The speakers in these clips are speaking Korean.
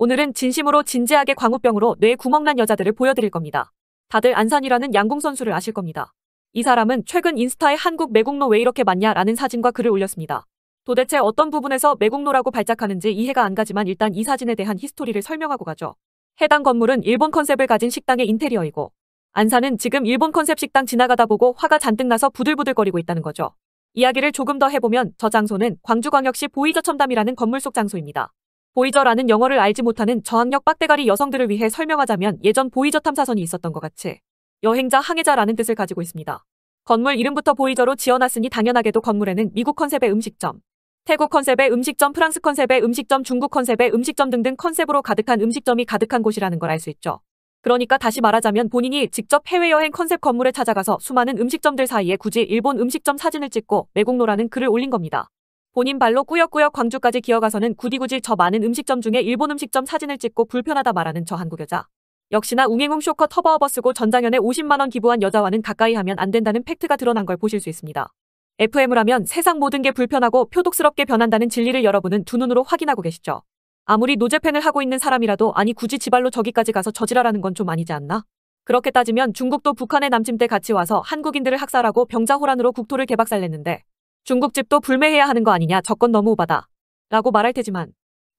오늘은 진심으로 진지하게 광우병으로 뇌 구멍난 여자들을 보여드릴 겁니다. 다들 안산이라는 양궁 선수를 아실 겁니다. 이 사람은 최근 인스타에 한국 매국노 왜 이렇게 많냐라는 사진과 글을 올렸습니다. 도대체 어떤 부분에서 매국노라고 발작하는지 이해가 안 가지만 일단 이 사진에 대한 히스토리를 설명하고 가죠. 해당 건물은 일본 컨셉을 가진 식당의 인테리어이고 안산은 지금 일본 컨셉 식당 지나가다 보고 화가 잔뜩 나서 부들부들거리고 있다는 거죠. 이야기를 조금 더 해보면 저 장소는 광주광역시 보이저 첨담이라는 건물 속 장소입니다. 보이저라는 영어를 알지 못하는 저학력 빡대가리 여성들을 위해 설명하자면 예전 보이저 탐사선이 있었던 것 같이 여행자 항해자라는 뜻을 가지고 있습니다. 건물 이름부터 보이저로 지어놨으니 당연하게도 건물에는 미국 컨셉의 음식점, 태국 컨셉의 음식점, 프랑스 컨셉의 음식점, 중국 컨셉의 음식점 등등 컨셉으로 가득한 음식점이 가득한 곳이라는 걸 알 수 있죠. 그러니까 다시 말하자면 본인이 직접 해외여행 컨셉 건물에 찾아가서 수많은 음식점들 사이에 굳이 일본 음식점 사진을 찍고 매국노라는 글을 올린 겁니다. 본인 발로 꾸역꾸역 광주까지 기어가서는 구디구질 저 많은 음식점 중에 일본 음식점 사진을 찍고 불편하다 말하는 저 한국 여자. 역시나 웅행웅 쇼커 터버어버 쓰고 전장현에 50만원 기부한 여자와는 가까이 하면 안 된다는 팩트가 드러난 걸 보실 수 있습니다. FM을 하면 세상 모든 게 불편하고 표독스럽게 변한다는 진리를 여러분은 두 눈으로 확인하고 계시죠. 아무리 노제팬을 하고 있는 사람이라도 아니 굳이 지발로 저기까지 가서 저지라라는 건 좀 아니지 않나? 그렇게 따지면 중국도 북한의 남침 때 같이 와서 한국인들을 학살하고 병자호란으로 국토를 개박살냈는데 중국집도 불매해야 하는 거 아니냐 저건 너무 오바다. 라고 말할 테지만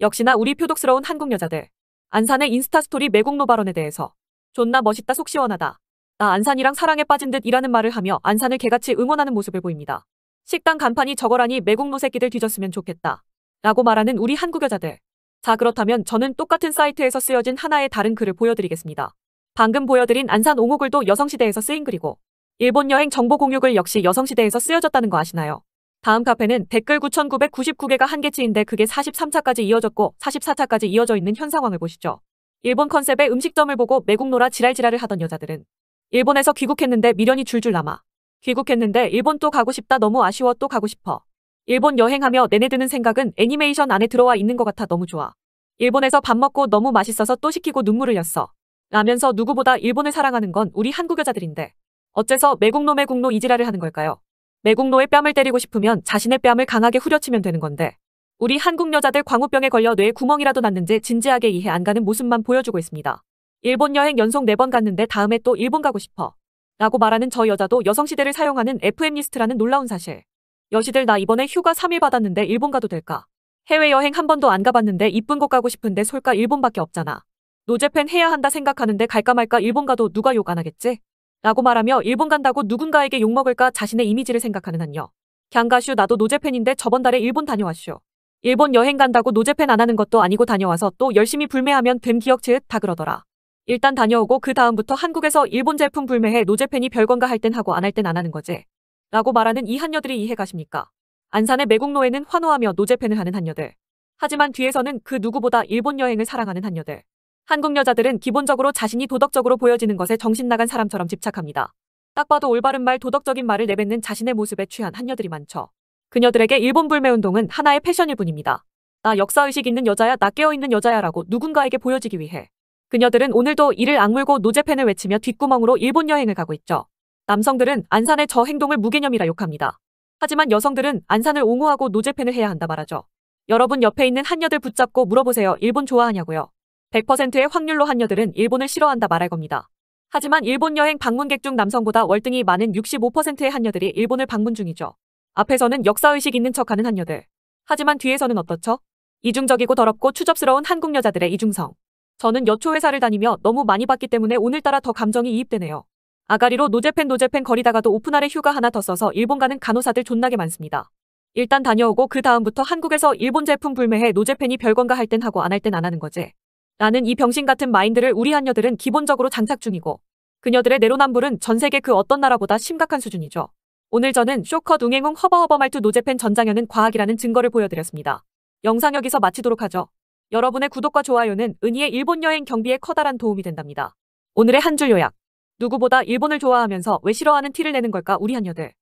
역시나 우리 표독스러운 한국 여자들. 안산의 인스타 스토리 매국노 발언에 대해서 존나 멋있다 속 시원하다. 나 안산이랑 사랑에 빠진 듯 이라는 말을 하며 안산을 개같이 응원하는 모습을 보입니다. 식당 간판이 저거라니 매국노 새끼들 뒤졌으면 좋겠다. 라고 말하는 우리 한국 여자들. 자 그렇다면 저는 똑같은 사이트에서 쓰여진 하나의 다른 글을 보여드리겠습니다. 방금 보여드린 안산 옹호글도 여성시대에서 쓰인 글이고 일본 여행 정보 공유글 역시 여성시대에서 쓰여졌다는 거 아시나요? 다음 카페는 댓글 9,999개가 한계치인데 그게 43차까지 이어졌고 44차까지 이어져 있는 현 상황을 보시죠. 일본 컨셉의 음식점을 보고 매국노라 지랄지랄을 하던 여자들은 일본에서 귀국했는데 미련이 줄줄 남아. 귀국했는데 일본 또 가고 싶다 너무 아쉬워 또 가고 싶어. 일본 여행하며 내내 드는 생각은 애니메이션 안에 들어와 있는 것 같아 너무 좋아. 일본에서 밥 먹고 너무 맛있어서 또 시키고 눈물을 흘렸어. 라면서 누구보다 일본을 사랑하는 건 우리 한국 여자들인데 어째서 매국노 매국노 이지랄을 하는 걸까요? 매국노의 뺨을 때리고 싶으면 자신의 뺨을 강하게 후려치면 되는 건데 우리 한국 여자들 광우병에 걸려 뇌에 구멍이라도 났는지 진지하게 이해 안 가는 모습만 보여주고 있습니다. 일본 여행 연속 4번 갔는데 다음에 또 일본 가고 싶어. 라고 말하는 저 여자도 여성시대를 사용하는 FM리스트라는 놀라운 사실. 여시들 나 이번에 휴가 3일 받았는데 일본 가도 될까? 해외여행 한 번도 안 가봤는데 이쁜 곳 가고 싶은데 솔까 일본밖에 없잖아. 노제팬 해야 한다 생각하는데 갈까 말까 일본 가도 누가 욕 안 하겠지? 라고 말하며 일본 간다고 누군가에게 욕먹을까 자신의 이미지를 생각하는 한요. 갱가슈 나도 노제팬인데 저번 달에 일본 다녀왔슈. 일본 여행 간다고 노제팬 안 하는 것도 아니고 다녀와서 또 열심히 불매하면 됨 기억 체읒다 그러더라. 일단 다녀오고 그 다음부터 한국에서 일본 제품 불매해 노제팬이 별건가 할 땐 하고 안 할 땐 안 하는 거지. 라고 말하는 이 한녀들이 이해 가십니까? 안산의 매국노에는 환호하며 노제팬을 하는 한녀들. 하지만 뒤에서는 그 누구보다 일본 여행을 사랑하는 한녀들. 한국 여자들은 기본적으로 자신이 도덕적으로 보여지는 것에 정신 나간 사람처럼 집착합니다. 딱 봐도 올바른 말, 도덕적인 말을 내뱉는 자신의 모습에 취한 한녀들이 많죠. 그녀들에게 일본 불매 운동은 하나의 패션일 뿐입니다. 나 역사의식 있는 여자야, 나 깨어있는 여자야라고 누군가에게 보여지기 위해. 그녀들은 오늘도 이를 악물고 노제팬을 외치며 뒷구멍으로 일본 여행을 가고 있죠. 남성들은 안산의 저 행동을 무개념이라 욕합니다. 하지만 여성들은 안산을 옹호하고 노제팬을 해야 한다 말하죠. 여러분 옆에 있는 한녀들 붙잡고 물어보세요. 일본 좋아하냐고요. 100%의 확률로 한여들은 일본을 싫어한다 말할 겁니다. 하지만 일본 여행 방문객 중 남성보다 월등히 많은 65%의 한여들이 일본을 방문 중이죠. 앞에서는 역사의식 있는 척하는 한여들. 하지만 뒤에서는 어떻죠? 이중적이고 더럽고 추접스러운 한국 여자들의 이중성. 저는 여초 회사를 다니며 너무 많이 봤기 때문에 오늘따라 더 감정이 이입되네요. 아가리로 노제팬 노제팬 거리다가도 오픈하래 휴가 하나 더 써서 일본 가는 간호사들 존나게 많습니다. 일단 다녀오고 그 다음부터 한국에서 일본 제품 불매해 노제팬이 별건가 할 땐 하고 안 할 땐 안 하는 거지. 나는이 병신 같은 마인드를 우리 한녀들은 기본적으로 장착 중이고 그녀들의 내로남불은 전 세계 그 어떤 나라보다 심각한 수준이죠. 오늘 저는 쇼커 웅행웅 허버허버 말투 노제팬 전장현은 과학이라는 증거를 보여드렸습니다. 영상 여기서 마치도록 하죠. 여러분의 구독과 좋아요는 은희의 일본 여행 경비에 커다란 도움이 된답니다. 오늘의 한 줄 요약. 누구보다 일본을 좋아하면서 왜 싫어하는 티를 내는 걸까 우리 한녀들.